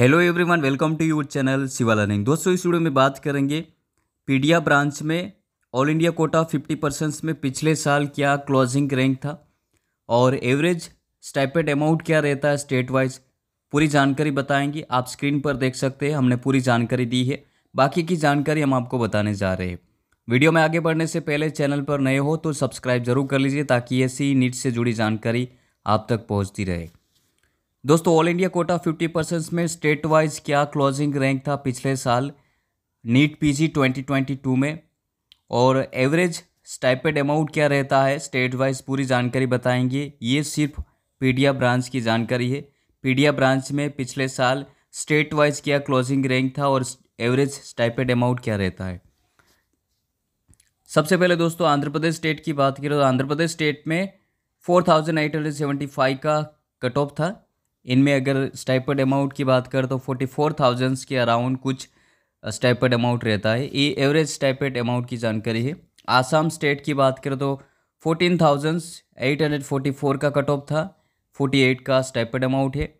hello everyone welcome to your channel Shiva learning दोस्तों इस video में बात करेंगे पीडिया ब्रांच में ऑल इंडिया कोटा 50 परसेंट्स में पिछले साल क्या क्लोजिंग रैंक था और एवरेज स्टाइपेड अमाउंट क्या रहता है स्टेट वाइज पूरी जानकारी बताएंगे आप स्क्रीन पर देख सकते हैं हमने पूरी जानकारी दी है बाकी की जानकारी हम आपको बताने जा रहे हैं वीडियो में आगे बढ़ने से पहले चैनल पर नए हो तो सब्सक्राइब जरूर कर लीजिए ताकि ऐसी नीट से जुड़ी जानकारी आप तक पहुँचती रहे दोस्तों ऑल इंडिया कोटा 50 परसेंट में स्टेट वाइज क्या क्लोजिंग रैंक था पिछले साल नीट पीजी 2022 में और एवरेज स्टाइपेड अमाउंट क्या रहता है स्टेट वाइज पूरी जानकारी बताएंगे ये सिर्फ पीडिया ब्रांच की जानकारी है पीडिया ब्रांच में पिछले साल स्टेट वाइज क्या क्लोजिंग रैंक था और एवरेज स्टाइपेड अमाउंट क्या रहता है सबसे पहले दोस्तों आंध्र प्रदेश स्टेट की बात करें तो आंध्र प्रदेश स्टेट में four thousand eight hundred seventy five का कट ऑफ था इनमें अगर स्टाइपेड अमाउंट की बात करें तो फोर्टी फोर थाउजेंड्स के अराउंड कुछ स्टाइपेड अमाउंट रहता है ये एवरेज स्टाइपेड अमाउंट की जानकारी है आसाम स्टेट की बात करें तो fourteen thousands eight hundred forty four का कट ऑफ था फोर्टी एट का स्टाइपेड अमाउंट है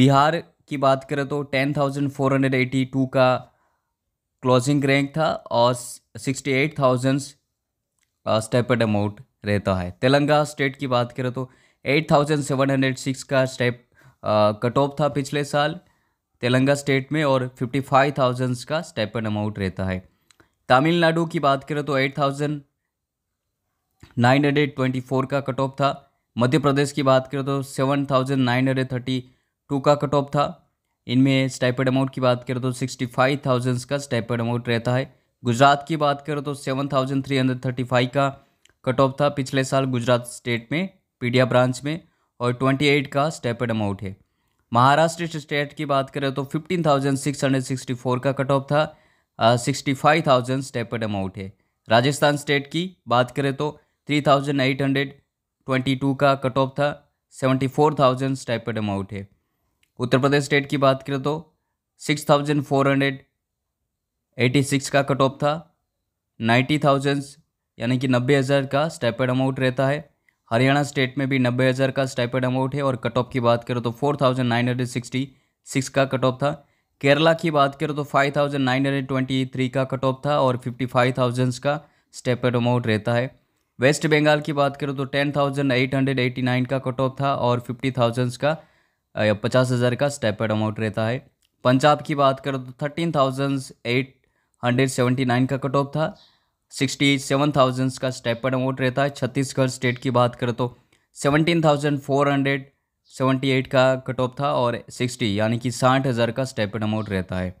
बिहार की बात करें तो ten thousand four hundred eighty two का क्लोजिंग रैंक था और sixty eight thousands stipend amount रहता है तेलंगाना स्टेट की बात करें तो eight thousand seven hundred six का स्टेप कट ऑफ था पिछले साल तेलंगा स्टेट में और फिफ्टी फाइव थाउजेंड्स का स्टेपन अमाउंट रहता है तमिलनाडु की बात करें तो eight thousand nine hundred twenty four का कट ऑफ था मध्य प्रदेश की बात करें तो seven thousand nine hundred thirty two का कट ऑफ था इनमें स्टाइपेड अमाउंट की बात करें तो सिक्सटी फाइव थाउजेंड्स का स्टाइपेड अमाउंट रहता है गुजरात की बात करें तो seven thousand three hundred thirty five का कट ऑफ था पिछले साल गुजरात स्टेट में पीडिया ब्रांच में और ट्वेंटी एट का स्टेपेड अमाउंट है महाराष्ट्र स्टेट की बात करें तो fifteen thousand six hundred sixty four का कट ऑफ था sixty five thousand stipend amount है राजस्थान स्टेट की बात करें तो three thousand eight hundred twenty two का कट ऑफ था seventy four thousand stipend amount है उत्तर प्रदेश स्टेट की बात करें तो six thousand four hundred eighty six का कट ऑफ था नाइन्टी थाउजेंड यानी कि नब्बे हज़ार का स्टेपेड अमाउंट रहता है हरियाणा स्टेट में भी नब्बे हज़ार का स्टाइपेड अमाउंट है और कट ऑफ की बात करो तो four thousand nine hundred sixty six का कट ऑफ था केरला की बात करो तो five thousand nine hundred twenty three का कट ऑफ था और फिफ्टी फाइव थाउजेंड्स का स्टेपेड अमाउंट रहता है वेस्ट बंगाल की बात करो तो ten thousand eight hundred eighty nine का कट ऑफ था और फिफ्टी थाउजेंड्स का पचास हज़ार का स्टेपेड अमाउंट रहता है पंजाब की बात करो तो thirteen thousand eight hundred seventy nine का कट ऑफ था सिक्सटी सेवन थाउजेंड्स का स्टेपन अमाउंट रहता है छत्तीसगढ़ स्टेट की बात करें तो seventeen thousand four hundred seventy eight का कट ऑफ था और सिक्सटी यानी कि साठ हज़ार का स्टेपन अमाउंट रहता है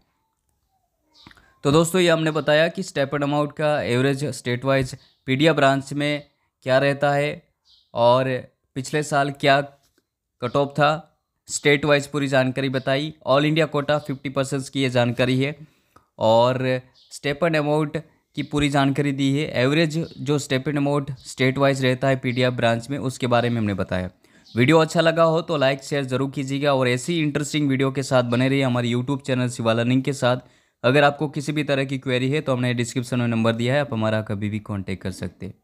तो दोस्तों ये हमने बताया कि स्टेपन अमाउंट का average state wise P branch में क्या रहता है और पिछले साल क्या कट ऑफ था स्टेट वाइज पूरी जानकारी बताई all India quota fifty percent की ये जानकारी है और स्टेपन अमाउंट की पूरी जानकारी दी है एवरेज जो stipend amount state wise रहता है पीडीएफ ब्रांच में उसके बारे में हमने बताया वीडियो अच्छा लगा हो तो लाइक शेयर जरूर कीजिएगा और ऐसी इंटरेस्टिंग वीडियो के साथ बने रहिए हमारे यूट्यूब चैनल शिवा लर्निंग के साथ अगर आपको किसी भी तरह की क्वेरी है तो हमने डिस्क्रिप्शन में नंबर दिया है आप हमारा कभी भी कॉन्टेक्ट कर सकते हैं